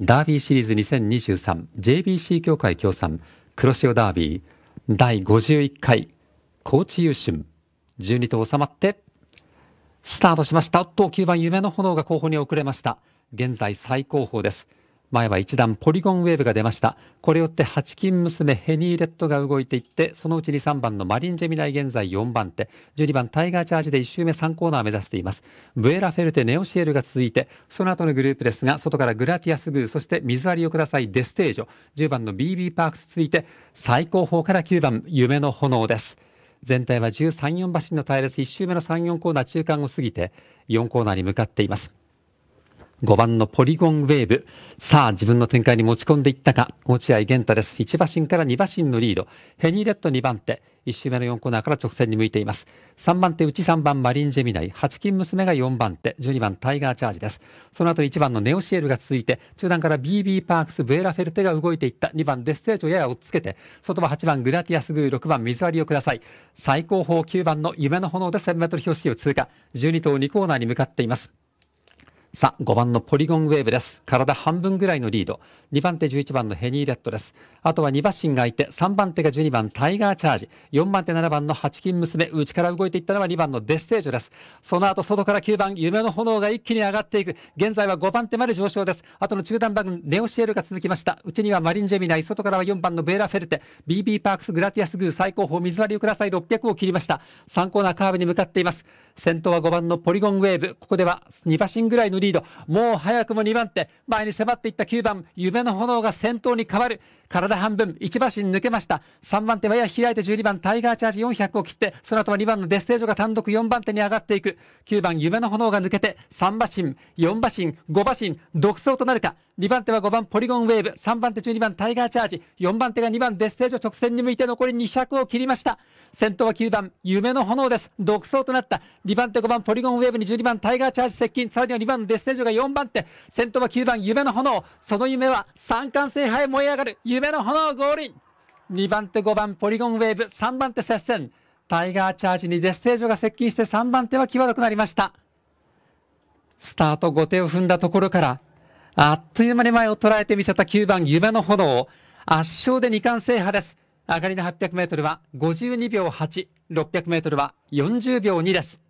ダービーシリーズ 2023JBC 協会協賛黒潮ダービー第51回高知優春12頭収まってスタートしました。おっと、9番夢の炎が後方に遅れました。現在最高峰です。前は一段ポリゴンウェーブが出ました。これよって8金娘ヘニーレッドが動いていって、そのうちに3番のマリンジェミナイ現在4番手、12番タイガーチャージで1周目3コーナー目指しています。ブエラフェルテ、ネオシエルが続いて、その後のグループですが、外からグラティアスグー、そして水割りをください、デステージョ、10番の BB パークス続いて、最高峰から9番、夢の炎です。全体は13、4馬身の隊列1周目の3、4コーナー中間を過ぎて、4コーナーに向かっています。5番のポリゴンウェーブ。さあ、自分の展開に持ち込んでいったか。落合玄太です。1馬身から2馬身のリード。ヘニーレッド2番手。1周目の4コーナーから直線に向いています。3番手、内3番、マリン・ジェミナイ。8金娘が4番手。12番、タイガー・チャージです。その後1番のネオシエルが続いて、中段から BB パークス、ブエラ・フェルテが動いていった。2番、デステージをやや追っつけて、外は8番、グラティアス・グー、6番、水割りをください。最高峰9番の夢の炎で 1000m 標識を通過。12頭2コーナーに向かっています。さあ、5番のポリゴンウェーブです。体半分ぐらいのリード。2番手11番のヘニーレッドです。あとは2馬身がいて、3番手が12番タイガーチャージ。4番手7番の八金娘。内から動いていったのは2番のデステージョです。その後、外から9番、夢の炎が一気に上がっていく。現在は5番手まで上昇です。あとの中段番、ネオシエルが続きました。内にはマリンジェミナイ。外からは4番のベーラフェルテ。BB パークスグラティアスグー最高峰水割りをください600を切りました。3コーナーカーブに向かっています。先頭は5番のポリゴンウェーブ。ここでは2馬身ぐらいのリード。もう早くも2番手。前に迫っていった9番、夢の炎が先頭に変わる。体半分、1馬身抜けました。3番手はや開いて12番、タイガーチャージ400を切って、その後は2番のデステージョが単独4番手に上がっていく。9番、夢の炎が抜けて、3馬身、4馬身、5馬身、独走となるか。2番手は5番、ポリゴンウェーブ。3番手12番、タイガーチャージ。4番手が2番、デステージョ直線に向いて残り200を切りました。先頭は9番、夢の炎です。独走となった。2番手5番、ポリゴンウェーブに12番、タイガーチャージ接近。さらには2番のデステージョが4番手。先頭は9番、夢の炎。その夢は三冠制覇へ燃え上がる。夢の炎ゴールイン。2番手5番、ポリゴンウェーブ。3番手接戦。タイガーチャージにデステージョが接近して3番手は際どくなりました。スタート後手を踏んだところから、あっという間に前を捉えてみせた9番、夢の炎。圧勝で2冠制覇です。上がりの800メートルは52秒8、600メートルは40秒2です。